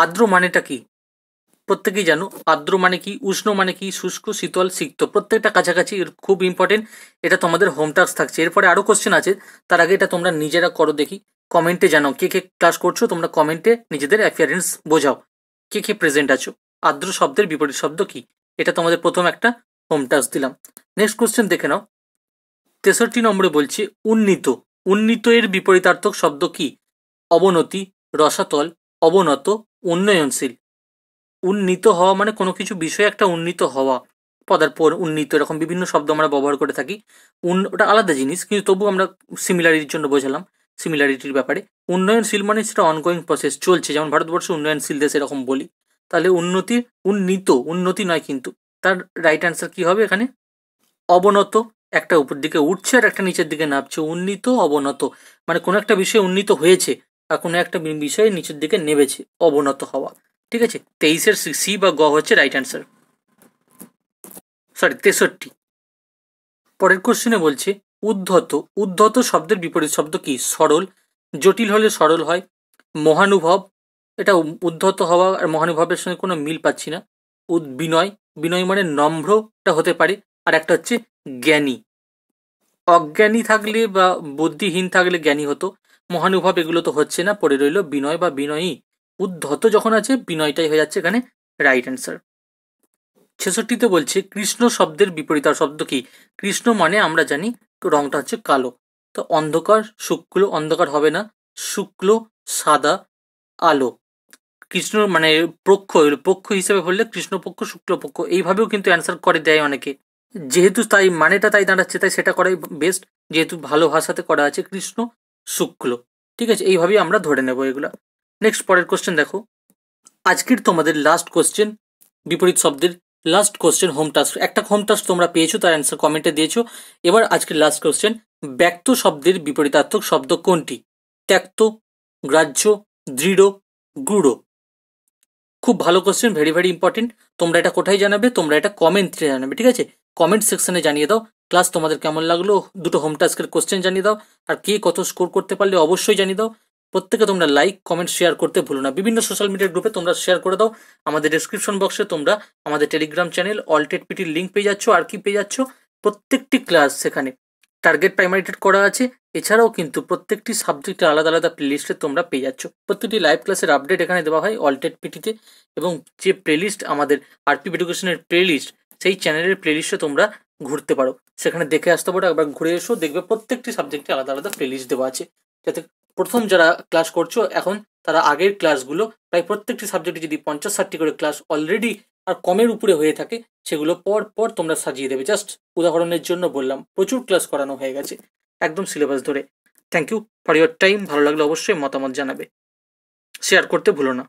আর্দ্র মানেটা কি প্রত্যেকেই জানো আর্দ্র মানে কি উষ্ণ মানে কি শুষ্ক শীতল সিক্ত প্রত্যেকটা কাছাকাছি খুব ইম্পর্টেন্ট এটা তোমাদের হোম টাস্ক থাকছে এরপরে আরও কোশ্চেন আছে তার আগে এটা তোমরা নিজেরা করো দেখি কমেন্টে জানাও কে কে ক্লাস করছো তোমরা কমেন্টে নিজেদের অ্যাপিয়ারেন্স বোঝাও কে কে প্রেজেন্ট আছো আর্দ্র শব্দের বিপরীত শব্দ কি এটা তোমাদের প্রথম একটা হোম টাস্ক দিলাম নেক্সট কোয়েশ্চেন দেখে নাও তেষট্টি নম্বরে বলছি উন্নীত উন্নীত এর বিপরীতার্থক শব্দ কি অবনতি রসাতল অবনত উন্নয়নশীল উন্নীত হওয়া মানে কোনো কিছু বিষয়ে একটা উন্নীত হওয়া পদার্পণ উন্নীত এরকম বিভিন্ন শব্দ আমরা ব্যবহার করে থাকি উন ওটা আলাদা জিনিস কিন্তু তবু আমরা সিমিলারির জন্য বোঝালাম সিমিলারিটির ব্যাপারে উন্নয়নশীল মানে সেটা অনগোয়িং প্রসেস চলছে যেমন ভারতবর্ষ উন্নয়নশীল দেশ এরকম বলি তাহলে উন্নতি উন্নীত উন্নতি নয় কিন্তু তার রাইট অ্যান্সার কী হবে এখানে অবনত একটা উপর দিকে উঠছে আর একটা নিচের দিকে নামছে উন্নীত অবনত মানে কোনো একটা বিষয়ে উন্নীত হয়েছে আর কোনো একটা বিষয়ে নিচের দিকে নেমেছে অবনত হওয়া ঠিক আছে তেইশের সি বা গ হচ্ছে রাইট অ্যান্সার সরি তেষট্টি পরের কোশ্চেনে বলছে উদ্ধত উদ্ধত শব্দের বিপরীত শব্দ কি সরল জটিল হলে সরল হয় মহানুভব এটা উদ্ধত হওয়া আর মহানুভবের সঙ্গে কোনো মিল পাচ্ছি না উদ বিনয় বিনয় মানে নম্রটা হতে পারে আর একটা হচ্ছে জ্ঞানী অজ্ঞানী থাকলে বা বুদ্ধিহীন থাকলে জ্ঞানী হতো মহানুভব এগুলো তো হচ্ছে না পড়ে রইল বিনয় বা বিনয়ী উদ্ধত যখন আছে বিনয়টাই হয়ে যাচ্ছে এখানে রাইট অ্যান্সার ছেষট্টিতে বলছে কৃষ্ণ শব্দের বিপরীত শব্দ কি কৃষ্ণ মানে আমরা জানি রঙটা হচ্ছে কালো তো অন্ধকার শুক্ল অন্ধকার হবে না শুক্ল সাদা আলো কৃষ্ণ মানে পক্ষ পক্ষ হিসেবে হলে কৃষ্ণপক্ষ শুক্লপক্ষ এইভাবেও কিন্তু অ্যান্সার করে দেয় অনেকে যেহেতু তাই মানেটা তাই দাঁড়াচ্ছে তাই সেটা করাই বেস্ট যেহেতু ভালো ভাষাতে করা আছে কৃষ্ণ শুক্ল ঠিক আছে এইভাবেই আমরা ধরে নেব এগুলো নেক্সট পরের কোশ্চেন দেখো আজকের তোমাদের লাস্ট কোশ্চেন বিপরীত শব্দের লাস্ট কোশ্চেন হোম টাস্ক একটা হোম টাস্ক তোমরা পেয়েছো তার অ্যান্সার কমেন্টে দিয়েছো এবার আজকের লাস্ট কোশ্চেন ব্যক্ত শব্দের বিপরীতার্থক শব্দ কোনটি ত্যাক্ত গ্রাহ্য দৃঢ় গুড়ো খুব ভালো কোশ্চেন ভেরি ভেরি ইম্পর্টেন্ট তোমরা এটা কোথায় জানাবে তোমরা এটা কমেন্টে জানাবে ঠিক আছে কমেন্ট সেকশনে জানিয়ে দাও ক্লাস তোমাদের কেমন লাগলো দুটো হোম টাস্কের কোশ্চেন জানিয়ে দাও আর কে কত স্কোর করতে পারলে অবশ্যই জানিয়ে দাও প্রত্যেকে তোমরা লাইক কমেন্ট শেয়ার করতে ভুলো না বিভিন্ন সোশ্যাল মিডিয়া গ্রুপে তোমরা শেয়ার করে দাও আমাদের ডিসক্রিপশন বক্সে তোমরা আমাদের টেলিগ্রাম চ্যানেল অলটেড পিটির লিঙ্ক পেয়ে যাচ্ছ আর কি পেয়ে যাচ্ছ প্রত্যেকটি ক্লাস সেখানে টার্গেট প্রাইমারিটেড করা আছে এছাড়াও কিন্তু প্রত্যেকটি সাবজেক্টের আলাদা আলাদা প্লেলিস্টে তোমরা পেয়ে যাচ্ছ প্রত্যেকটি লাইভ ক্লাসের আপডেট এখানে দেওয়া হয় অলটেড পিটিতে এবং যে প্লেলিস্ট আমাদের আরপি এডুকেশনের প্লেলিস্ট সেই চ্যানেলের প্লেলিস্টে তোমরা ঘুরতে পারো সেখানে দেখে আসতে পারো একবার ঘুরে এসো দেখবে প্রত্যেকটি সাবজেক্টে আলাদা আলাদা প্লেলিস্ট দেওয়া আছে যাতে প্রথম যারা ক্লাস করছো এখন তারা আগের ক্লাসগুলো প্রায় প্রত্যেকটি সাবজেক্টে যদি পঞ্চাশ ষাটটি করে ক্লাস অলরেডি আর কমের উপরে হয়ে থাকে সেগুলো পর পর তোমরা সাজিয়ে দেবে জাস্ট উদাহরণের জন্য বললাম প্রচুর ক্লাস করানো হয়ে গেছে একদম সিলেবাস ধরে thank you for your time ভালো লাগলে অবশ্যই মতামত জানাবে শেয়ার করতে ভুলো না